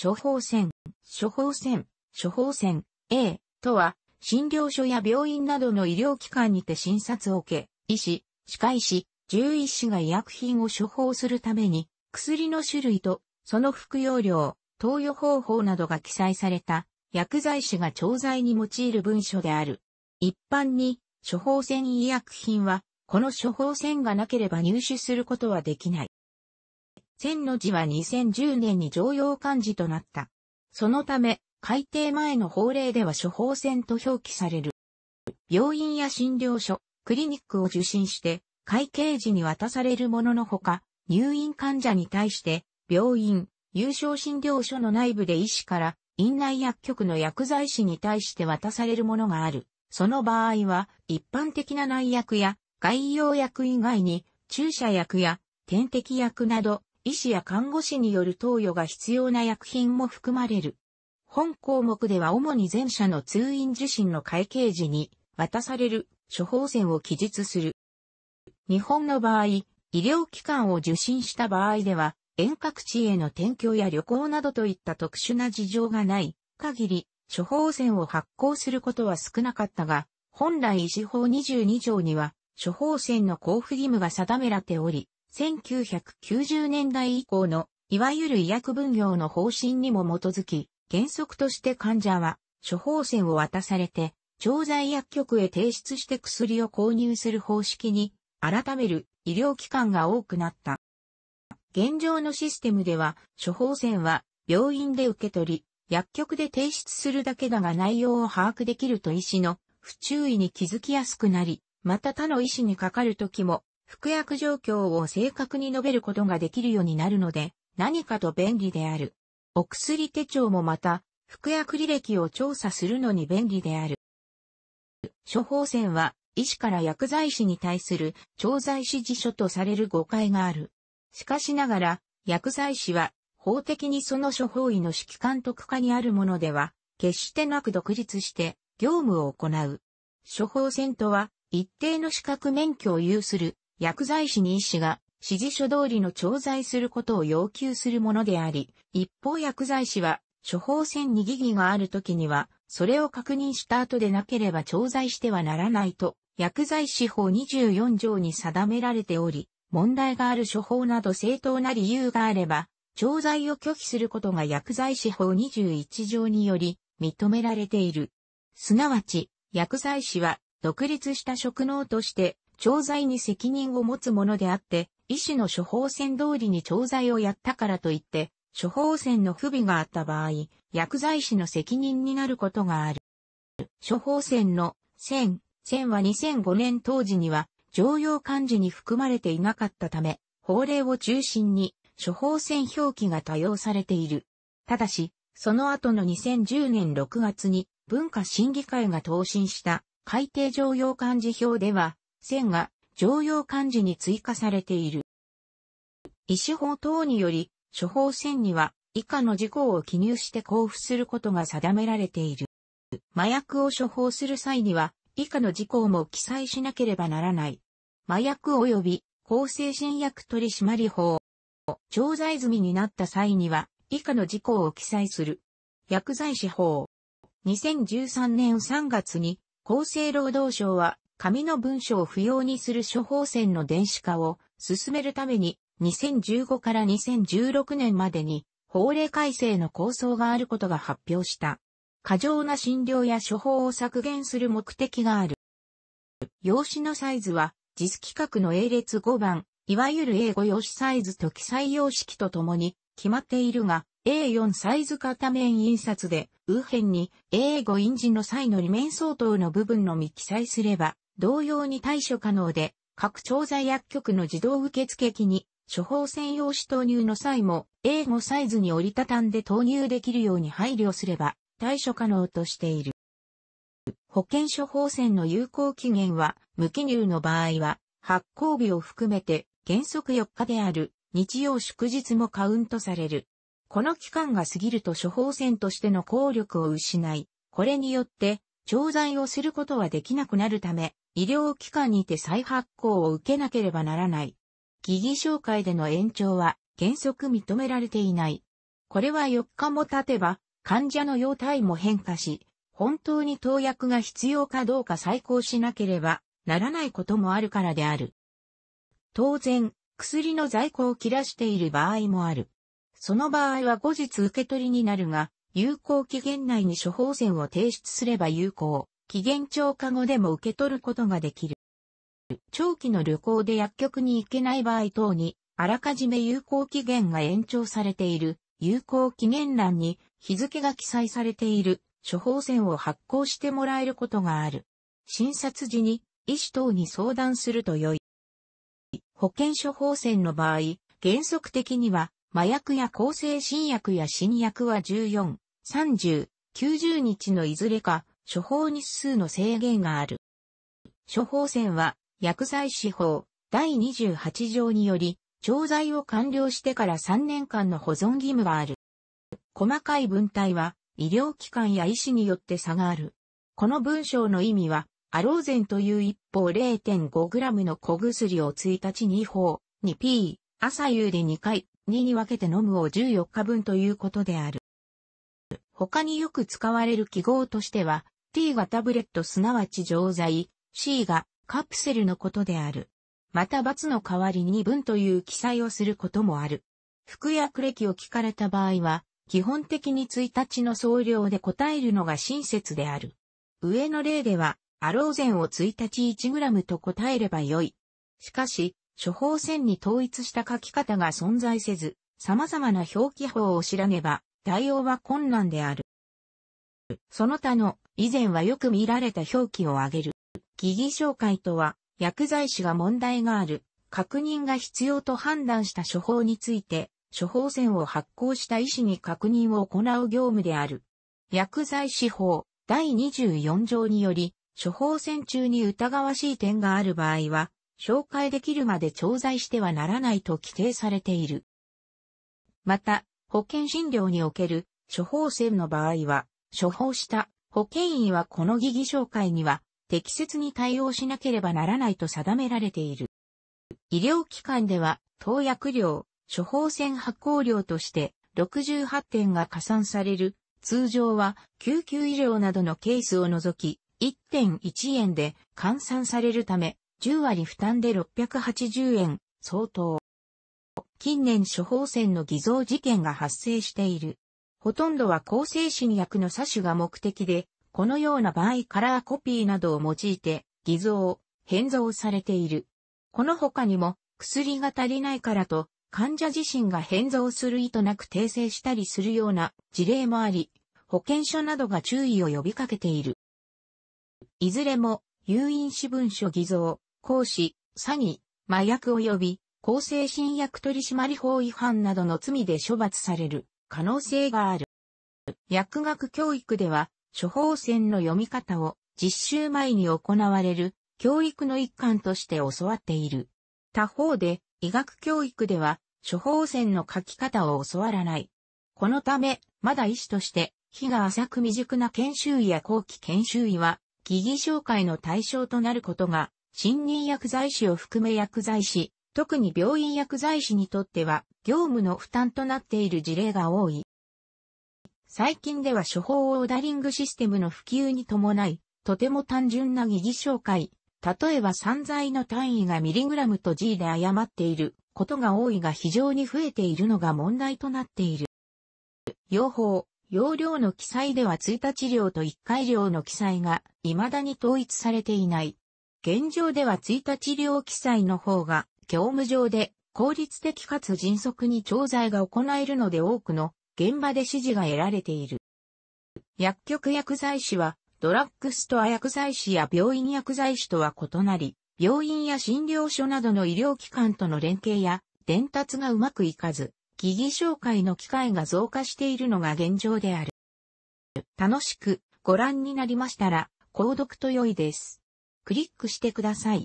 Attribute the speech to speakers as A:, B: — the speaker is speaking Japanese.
A: 処方箋、処方箋、処方箋 A とは、診療所や病院などの医療機関にて診察を受け、医師、歯科医師、獣医師が医薬品を処方するために、薬の種類と、その服用量、投与方法などが記載された、薬剤師が調剤に用いる文書である。一般に、処方箋医薬品は、この処方箋がなければ入手することはできない。千の字は2010年に常用漢字となった。そのため、改定前の法令では処方箋と表記される。病院や診療所、クリニックを受診して、会計時に渡されるもののほか、入院患者に対して、病院、有償診療所の内部で医師から、院内薬局の薬剤師に対して渡されるものがある。その場合は、一般的な内薬や、外用薬以外に、注射薬や、点滴薬など、医師や看護師による投与が必要な薬品も含まれる。本項目では主に前者の通院受診の会計時に渡される処方箋を記述する。日本の場合、医療機関を受診した場合では、遠隔地への転居や旅行などといった特殊な事情がない限り、処方箋を発行することは少なかったが、本来医師法22条には、処方箋の交付義務が定められており、1990年代以降の、いわゆる医薬分業の方針にも基づき、原則として患者は、処方箋を渡されて、調剤薬局へ提出して薬を購入する方式に、改める医療機関が多くなった。現状のシステムでは、処方箋は病院で受け取り、薬局で提出するだけだが内容を把握できると医師の不注意に気づきやすくなり、また他の医師にかかる時も服薬状況を正確に述べることができるようになるので、何かと便利である。お薬手帳もまた、服薬履歴を調査するのに便利である。処方箋は、医師から薬剤師に対する調剤師辞書とされる誤解がある。しかしながら、薬剤師は、法的にその処方医の指揮監督下にあるものでは、決してなく独立して、業務を行う。処方箋とは、一定の資格免許を有する薬剤師に医師が指示書通りの調剤することを要求するものであり、一方薬剤師は処方箋に疑義がある時には、それを確認した後でなければ調剤してはならないと、薬剤師法24条に定められており、問題がある処方など正当な理由があれば、調剤を拒否することが薬剤師法21条により認められている。すなわち、薬剤師は独立した職能として調剤に責任を持つものであって、医師の処方箋通りに調剤をやったからといって、処方箋の不備があった場合、薬剤師の責任になることがある。処方箋の線、0は2005年当時には常用漢字に含まれていなかったため、法令を中心に処方箋表記が多用されている。ただし、その後の2010年6月に文化審議会が答申した改定常用漢字表では、線が常用漢字に追加されている。医師法等により、処方箋には以下の事項を記入して交付することが定められている。麻薬を処方する際には、以下の事項も記載しなければならない。麻薬及び抗精神薬取締法。調剤済みになった際には、以下の事項を記載する。薬剤師法。2013年3月に厚生労働省は紙の文書を不要にする処方箋の電子化を進めるために、2015から2016年までに法令改正の構想があることが発表した。過剰な診療や処方を削減する目的がある。用紙のサイズは、実規格の A 列5番、いわゆる A5 用紙サイズと記載様式とともに決まっているが、A4 サイズ片面印刷で、右辺に A5 印字の際の2面相当の部分のみ記載すれば、同様に対処可能で、各調剤薬局の自動受付機に、処方専用紙投入の際も、A5 サイズに折りたたんで投入できるように配慮すれば、対処可能としている。保険処方箋の有効期限は、無記入の場合は、発行日を含めて、原則4日である、日曜祝日もカウントされる。この期間が過ぎると処方箋としての効力を失い、これによって、調剤をすることはできなくなるため、医療機関にて再発行を受けなければならない。疑義紹介での延長は原則認められていない。これは4日も経てば、患者の容態も変化し、本当に投薬が必要かどうか再考しなければならないこともあるからである。当然、薬の在庫を切らしている場合もある。その場合は後日受け取りになるが、有効期限内に処方箋を提出すれば有効。期限超過後でも受け取ることができる。長期の旅行で薬局に行けない場合等に、あらかじめ有効期限が延長されている、有効期限欄に日付が記載されている処方箋を発行してもらえることがある。診察時に医師等に相談すると良い。保険処方箋の場合、原則的には麻薬や抗生新薬や新薬は14、30、90日のいずれか処方日数の制限がある。処方箋は、薬剤師法第28条により、調剤を完了してから3年間の保存義務がある。細かい文体は、医療機関や医師によって差がある。この文章の意味は、アローゼンという一方 0.5g の小薬を1日2方、2p、朝夕で2回、2に分けて飲むを14日分ということである。他によく使われる記号としては、T がタブレットすなわち錠剤、C がカプセルのことである。また×の代わりに文という記載をすることもある。服薬歴を聞かれた場合は、基本的に1日の総量で答えるのが親切である。上の例では、アローゼンを1日 1g と答えればよい。しかし、処方箋に統一した書き方が存在せず、様々な表記法を知らねば、対応は困難である。その他の以前はよく見られた表記を挙げる。疑義紹介とは、薬剤師が問題がある、確認が必要と判断した処方について、処方箋を発行した医師に確認を行う業務である。薬剤師法第24条により、処方箋中に疑わしい点がある場合は、紹介できるまで調剤してはならないと規定されている。また、保険診療における処方箋の場合は、処方した保健医はこの疑義紹介には適切に対応しなければならないと定められている。医療機関では、投薬量、処方箋発行量として68点が加算される。通常は救急医療などのケースを除き1.1円で換算されるため10割負担で680円相当。近年処方箋の偽造事件が発生している。ほとんどは抗精神薬の詐取が目的で、このような場合カラーコピーなどを用いて、偽造、変造されている。この他にも、薬が足りないからと、患者自身が変造する意図なく訂正したりするような事例もあり、保健所などが注意を呼びかけている。いずれも、有印私文書偽造、行使、詐欺、麻薬及び、向精神薬取締法違反などの罪で処罰される。可能性がある。薬学教育では、処方箋の読み方を実習前に行われる教育の一環として教わっている。他方で、医学教育では、処方箋の書き方を教わらない。このため、まだ医師として、日が浅く未熟な研修医や後期研修医は、疑義紹介の対象となることが、新任薬剤師を含め薬剤師、特に病院薬剤師にとっては業務の負担となっている事例が多い。最近では処方オーダリングシステムの普及に伴い、とても単純な疑義紹介、例えば散剤の単位がミリグラムと G で誤っていることが多いが非常に増えているのが問題となっている。用法、用量の記載では1日量と1回量の記載が未だに統一されていない。現状では1日量記載の方が業務上で効率的かつ迅速に調剤が行えるので多くの現場で指示が得られている。薬局薬剤師はドラッグストア薬剤師や病院薬剤師とは異なり、病院や診療所などの医療機関との連携や伝達がうまくいかず、疑義紹介の機会が増加しているのが現状である。楽しくご覧になりましたら、購読と良いです。クリックしてください。